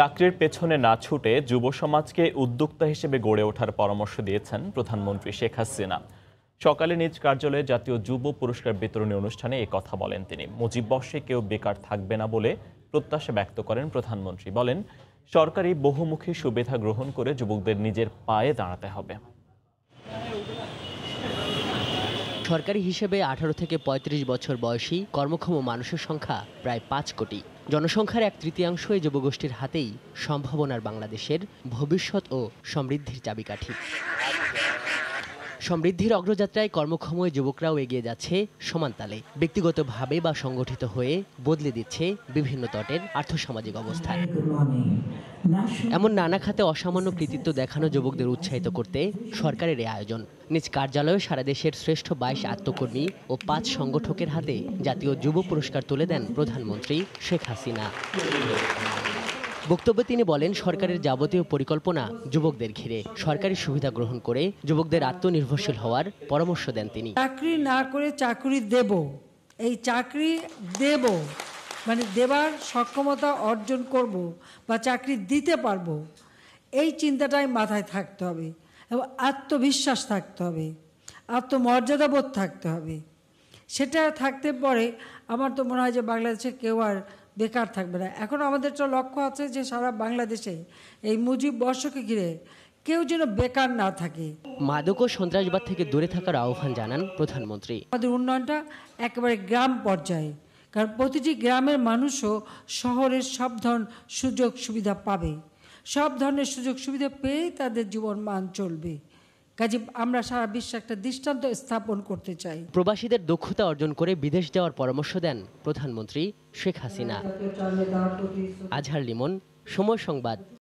চাকরির পেছনে না ছুটে যুব সমাজকে উদ্যোক্তা হিসেবে গড়ে ওঠার পরামর্শ দিয়েছেন প্রধানমন্ত্রী শেখ হাসিনা সকালে নিজ কার্যালয়ে জাতীয় যুব পুরস্কার বিতরণী অনুষ্ঠানে এ কথা বলেন তিনি মুজিব বর্ষে কেউ বেকার থাকবে না বলে প্রত্যাশা ব্যক্ত করেন প্রধানমন্ত্রী বলেন সরকারি বহুমুখী সুবিধা গ্রহণ করে যুবকদের নিজের পায়ে দাঁড়াতে হবে সরকারি হিসেবে আঠারো থেকে ৩৫ বছর বয়সী কর্মক্ষম মানুষের সংখ্যা প্রায় পাঁচ কোটি জনসংখ্যার এক তৃতীয়াংশ এই যুবগোষ্ঠীর হাতেই সম্ভাবনার বাংলাদেশের ভবিষ্যৎ ও সমৃদ্ধির চাবিকাঠি সমৃদ্ধির অগ্রযাত্রায় কর্মক্ষম যুবকরাও এগিয়ে যাচ্ছে সমানতালে ব্যক্তিগতভাবে বা সংগঠিত হয়ে বদলে দিচ্ছে বিভিন্ন তটের আর্থসামাজিক অবস্থা এমন নানা খাতে অসামান্য কৃতিত্ব দেখানো যুবকদের উৎসাহিত করতে সরকারের এই আয়োজন নিজ কার্যালয়ে সারা দেশের শ্রেষ্ঠ বাইশ আত্মকর্মী ও পাঁচ সংগঠকের হাতে জাতীয় যুব পুরস্কার তুলে দেন প্রধানমন্ত্রী শেখ হাসিনা বক্তব্যে তিনি বলেন সরকারের যাবতীয় পরিকল্পনা যুবকদের ঘিরে সরকারি সুবিধা গ্রহণ করে যুবকদের আত্মনির্ভরশীল হওয়ার পরামর্শ দেন তিনি চাকরি না করে চাকরি দেব এই চাকরি দেব মানে দেবার সক্ষমতা অর্জন করব বা চাকরি দিতে পারবো এই চিন্তাটাই মাথায় থাকতে হবে এবং আত্মবিশ্বাস থাকতে হবে আত্মমর্যাদাবোধ থাকতে হবে সেটা থাকতে পরে আমার তো মনে হয় যে বাংলাদেশে কেউ আর বেকার থাকবে না এখন আমাদের তো লক্ষ্য আছে যে সারা বাংলাদেশে এই মুজিব বর্ষকে ঘিরে কেউ যেন বেকার না থাকে মাদক ও সন্ত্রাসবাদ থেকে দূরে থাকার আহ্বান জানান প্রধানমন্ত্রী আমাদের উন্নয়নটা একেবারে গ্রাম পর্যায়ে কারণ প্রতিটি গ্রামের মানুষও শহরের সব ধরনের সুযোগ সুবিধা পাবে সব ধরনের সুযোগ সুবিধা পেয়ে তাদের জীবন মান চলবে কাজে আমরা সারা বিশ্বে একটা দৃষ্টান্ত স্থাপন করতে চাই প্রবাসীদের দক্ষতা অর্জন করে বিদেশ যাওয়ার পরামর্শ দেন প্রধানমন্ত্রী শেখ হাসিনা আজহার লিমন সময় সংবাদ